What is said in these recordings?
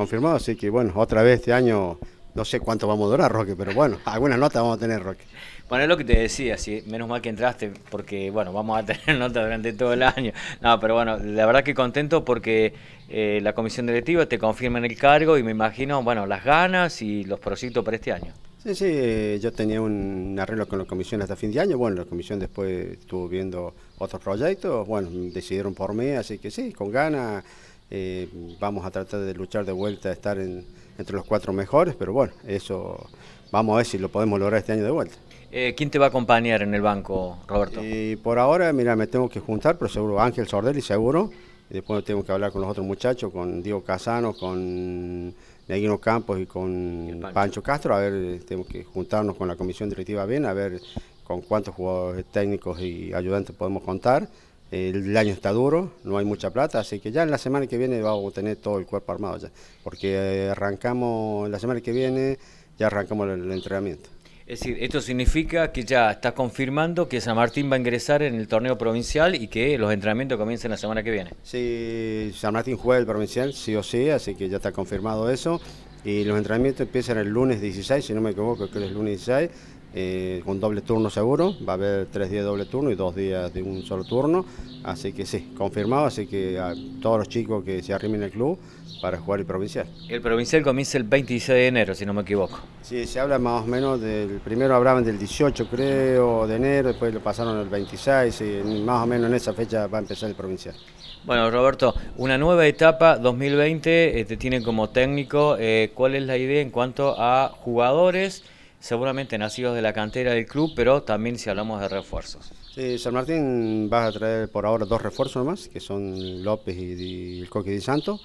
confirmado, así que bueno, otra vez este año no sé cuánto vamos a durar, Roque, pero bueno, alguna nota vamos a tener, Roque. Bueno, es lo que te decía, sí, menos mal que entraste, porque bueno, vamos a tener nota durante todo el año. No, pero bueno, la verdad que contento porque eh, la comisión directiva te confirma en el cargo y me imagino, bueno, las ganas y los proyectos para este año. Sí, sí, eh, yo tenía un arreglo con la comisión hasta fin de año, bueno, la comisión después estuvo viendo otros proyectos, bueno, decidieron por mí, así que sí, con ganas eh, vamos a tratar de luchar de vuelta, estar entre los cuatro mejores, pero bueno, eso vamos a ver si lo podemos lograr este año de vuelta. Eh, ¿Quién te va a acompañar en el banco, Roberto? Y eh, por ahora, mira, me tengo que juntar, pero seguro Ángel Sordelli, seguro. después tengo que hablar con los otros muchachos, con Diego Casano, con Neguino Campos y con Pancho. Pancho. Castro. A ver, tenemos que juntarnos con la comisión directiva bien, a ver con cuántos jugadores técnicos y ayudantes podemos contar. El año está duro, no hay mucha plata, así que ya en la semana que viene vamos a tener todo el cuerpo armado ya, porque eh, arrancamos la semana que viene, ya arrancamos el, entrenamiento. Es decir, esto significa que ya está confirmando que San Martín va a ingresar en el torneo provincial y que los entrenamientos comiencen la semana que viene. Sí, San Martín juega el provincial, sí o sí, así que ya está confirmado eso. Y los entrenamientos empiezan el lunes 16, si no me equivoco, que es el lunes 16, eh, con doble turno seguro, va a haber tres días de doble turno y dos días de un solo turno, así que sí, confirmado, así que a todos los chicos que se arrimen al club para jugar el provincial. El provincial comienza el 26 de enero, si no me equivoco. Sí, se habla más o menos del, primero hablaban del 18 creo, de enero, después lo pasaron el 26, y más o menos en esa fecha va a empezar el provincial. Bueno, Roberto, una nueva etapa 2020 te tienen como técnico. Eh, ¿Cuál es la idea en cuanto a jugadores? seguramente nacidos de la cantera del club, pero también si hablamos de refuerzos. Sí, San Martín va a traer por ahora dos refuerzos más, que son López y, el Coqui de Santo,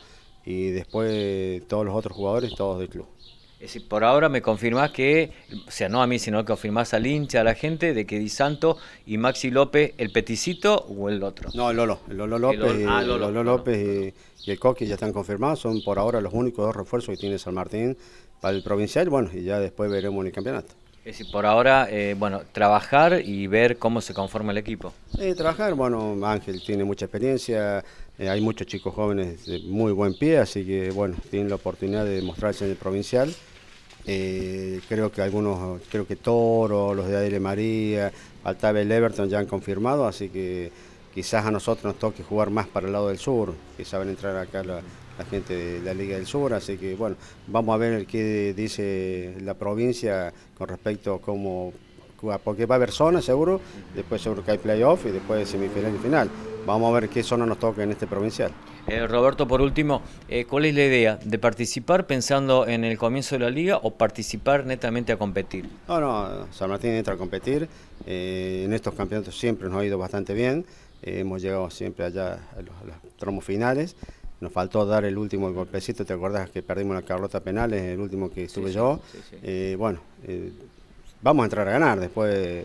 y después todos los otros jugadores, todos del club. Es por ahora me confirmás que, o sea, no a mí, sino que confirmás al hincha, a la gente, de que Di Santo y Maxi López, el peticito o el otro. No, Lolo. El Lolo López, ah, y, el Coqui ya están confirmados. Son por ahora los únicos dos refuerzos que tiene San Martín para el provincial. Bueno, y ya después veremos en el campeonato. Es decir, por ahora, eh, bueno, trabajar y ver cómo se conforma el equipo. Sí, eh, trabajar, bueno, Ángel tiene mucha experiencia, eh, hay muchos chicos jóvenes de muy buen pie, así que, bueno, tienen la oportunidad de mostrarse en el provincial. Eh, creo que algunos, creo que Toro, los de Aire María, Altave el Everton ya han confirmado, así que quizás a nosotros nos toque jugar más para el lado del sur, que saben entrar acá la, la gente de la Liga del Sur, así que bueno, vamos a ver qué dice la provincia con respecto a cómo porque va a haber zona seguro, después seguro que hay playoff y después semifinal y final. Vamos a ver qué zona nos toca en este provincial. Eh, Roberto, por último, eh, ¿cuál es la idea? ¿De participar pensando en el comienzo de la liga o participar netamente a competir? No, no, San Martín entra a competir. Eh, en estos campeonatos siempre nos ha ido bastante bien. hemos llegado siempre allá a los, tromos finales. Nos faltó dar el último golpecito, ¿te acuerdas que perdimos la penal, Penales, el último que estuve yo? bueno, vamos a entrar a ganar. Después,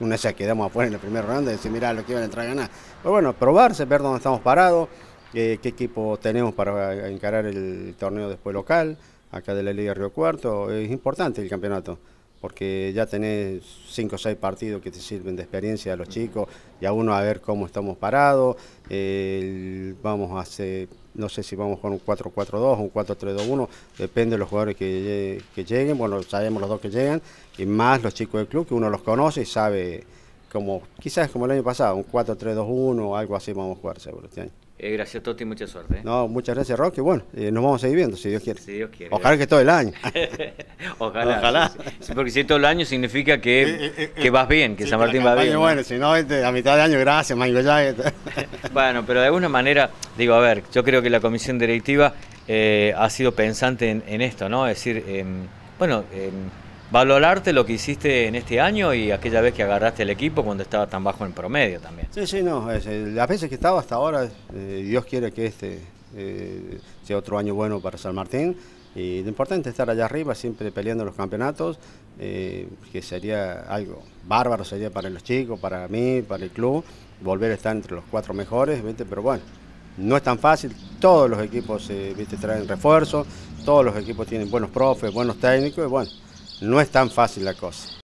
una vez ya quedamos afuera en la primer ronda y decir, mirá lo que iban a entrar a ganar. Pero bueno, probarse, ver dónde estamos parados, eh, qué equipo tenemos para encarar el torneo después local, acá de la Liga Río Cuarto. Es importante el campeonato porque ya tenés cinco o seis partidos que te sirven de experiencia a los chicos y a uno a ver cómo estamos parados. Eh, vamos a hacer no sé si vamos con un 4-4-2, un 4-3-2-1, depende de los jugadores que, que, lleguen, bueno, sabemos los dos que llegan, y más los chicos del club, que uno los conoce y sabe como quizás como el año pasado, un 4-3-2-1 o algo así vamos a jugar seguro este año. a eh, gracias y mucha suerte. ¿eh? No, muchas gracias Rocky. Bueno, eh, nos vamos a seguir viendo si Dios quiere. Si Dios quiere. Ojalá que todo el año. Ojalá. Ojalá. porque si todo el año significa que, que vas bien, que San Martín va bien. Bueno, si no, este, a mitad de año, gracias, Mango bueno, pero de alguna manera, digo, a ver, yo creo que la comisión directiva ha sido pensante en, en, esto, ¿no? Es decir, em, bueno em, valorarte lo que hiciste en este año y aquella vez que agarraste el equipo cuando estaba tan bajo en promedio también. Sí, sí, no. Eh, las veces que estaba hasta ahora, eh, Dios quiere que este eh, sea otro año bueno para San Martín. Y lo importante es estar allá arriba, siempre peleando los campeonatos, que sería algo bárbaro, sería para los chicos, para mí, para el club, volver a estar entre los cuatro mejores, pero bueno, no es tan fácil, todos los equipos ¿viste? traen refuerzos, todos los equipos tienen buenos profes, buenos técnicos, bueno, no es tan fácil la cosa.